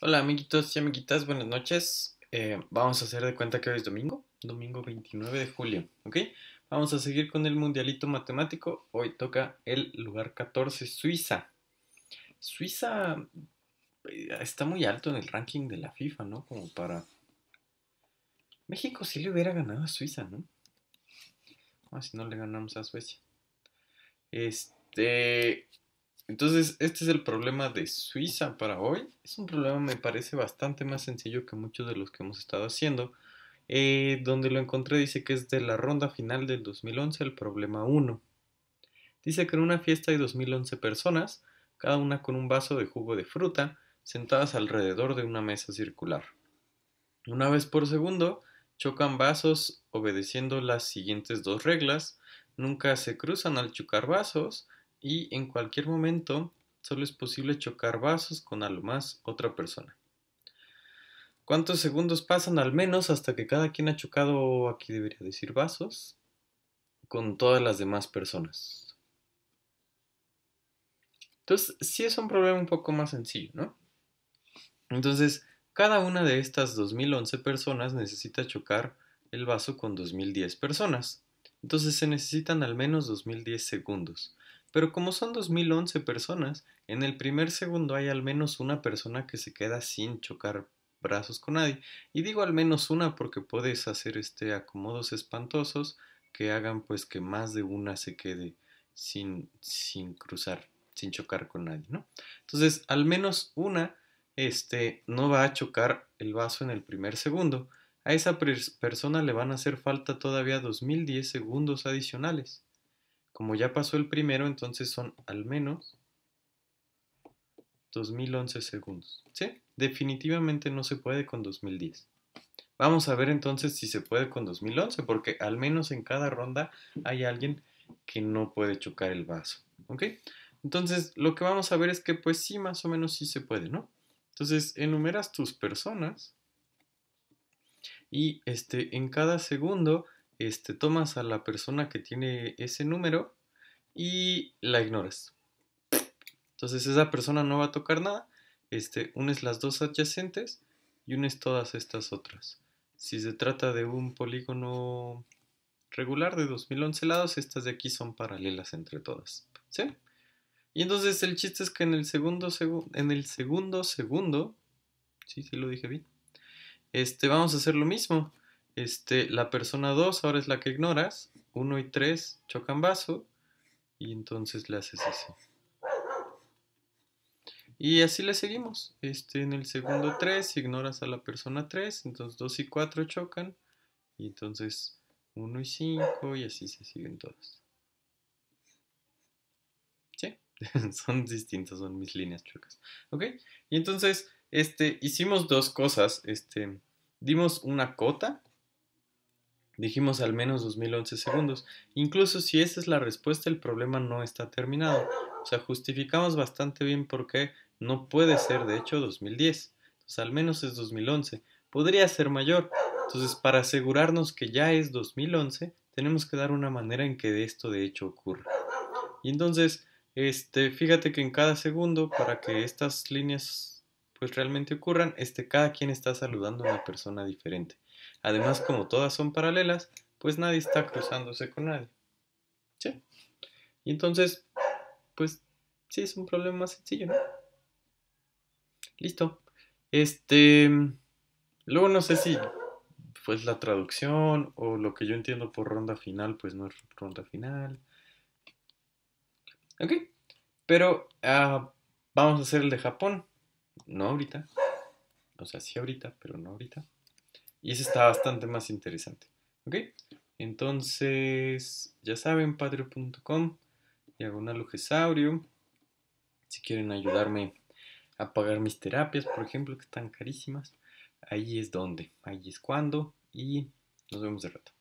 Hola amiguitos y amiguitas, buenas noches. Eh, vamos a hacer de cuenta que hoy es domingo, domingo 29 de julio, ¿ok? Vamos a seguir con el mundialito matemático. Hoy toca el lugar 14, Suiza. Suiza eh, está muy alto en el ranking de la FIFA, ¿no? Como para... México sí le hubiera ganado a Suiza, ¿no? ver ah, si no le ganamos a Suecia. Este... Entonces, este es el problema de Suiza para hoy. Es un problema, me parece, bastante más sencillo que muchos de los que hemos estado haciendo. Eh, donde lo encontré dice que es de la ronda final del 2011, el problema 1. Dice que en una fiesta hay 2011 personas, cada una con un vaso de jugo de fruta, sentadas alrededor de una mesa circular. Una vez por segundo, chocan vasos obedeciendo las siguientes dos reglas, nunca se cruzan al chocar vasos, y en cualquier momento solo es posible chocar vasos con a lo más otra persona. ¿Cuántos segundos pasan al menos hasta que cada quien ha chocado, aquí debería decir vasos, con todas las demás personas? Entonces, sí es un problema un poco más sencillo, ¿no? Entonces, cada una de estas 2011 personas necesita chocar el vaso con 2010 personas. Entonces se necesitan al menos 2010 segundos. Pero como son 2011 personas, en el primer segundo hay al menos una persona que se queda sin chocar brazos con nadie. Y digo al menos una porque puedes hacer este acomodos espantosos que hagan pues que más de una se quede sin, cruzar, sin chocar con nadie, ¿no? Entonces, al menos una este, no va a chocar el vaso en el primer segundo. A esa persona le van a hacer falta todavía 2010 segundos adicionales. Como ya pasó el primero, entonces son al menos 2011 segundos. ¿Sí? Definitivamente no se puede con 2010. Vamos a ver entonces si se puede con 2011, porque al menos en cada ronda hay alguien que no puede chocar el vaso. ¿Ok? Entonces, lo que vamos a ver es que pues sí, más o menos sí se puede, ¿no? Entonces, enumeras tus personas y este, en cada segundo este, tomas a la persona que tiene ese número y la ignoras. Entonces esa persona no va a tocar nada, este, unes las dos adyacentes y unes todas estas otras. Si se trata de un polígono regular de 2011 lados, estas de aquí son paralelas entre todas. ¿Sí? Y entonces el chiste es que en el segundo, en el segundo, segundo, sí, sí lo dije bien, este, vamos a hacer lo mismo. Este, la persona 2 ahora es la que ignoras, 1 y 3 chocan vaso, y entonces le haces así. Y así le seguimos. Este, en el segundo 3 ignoras a la persona 3, entonces 2 y 4 chocan, y entonces 1 y 5, y así se siguen todas. Sí, son distintas, son mis líneas chocas. ¿Ok? Y entonces, este, hicimos dos cosas. Este, dimos una cota Dijimos al menos 2011 segundos. Incluso si esa es la respuesta, el problema no está terminado. O sea, justificamos bastante bien por qué no puede ser, de hecho, 2010. Entonces, al menos es 2011. Podría ser mayor. Entonces, para asegurarnos que ya es 2011, tenemos que dar una manera en que esto de hecho ocurra. Y entonces, este, fíjate que en cada segundo, para que estas líneas pues realmente ocurran, este, cada quien está saludando a una persona diferente. Además, como todas son paralelas, pues nadie está cruzándose con nadie. ¿Sí? Y entonces, pues sí, es un problema más sencillo, ¿no? Listo. Este, mm, luego no sé si pues la traducción o lo que yo entiendo por ronda final, pues no es ronda final. Ok, pero ah, vamos a hacer el de Japón. No ahorita. O sea, sí ahorita, pero no ahorita. Y ese está bastante más interesante. ¿Ok? Entonces, ya saben, patreon.com, diagonal Si quieren ayudarme a pagar mis terapias, por ejemplo, que están carísimas, ahí es donde, ahí es cuando. Y nos vemos de rato.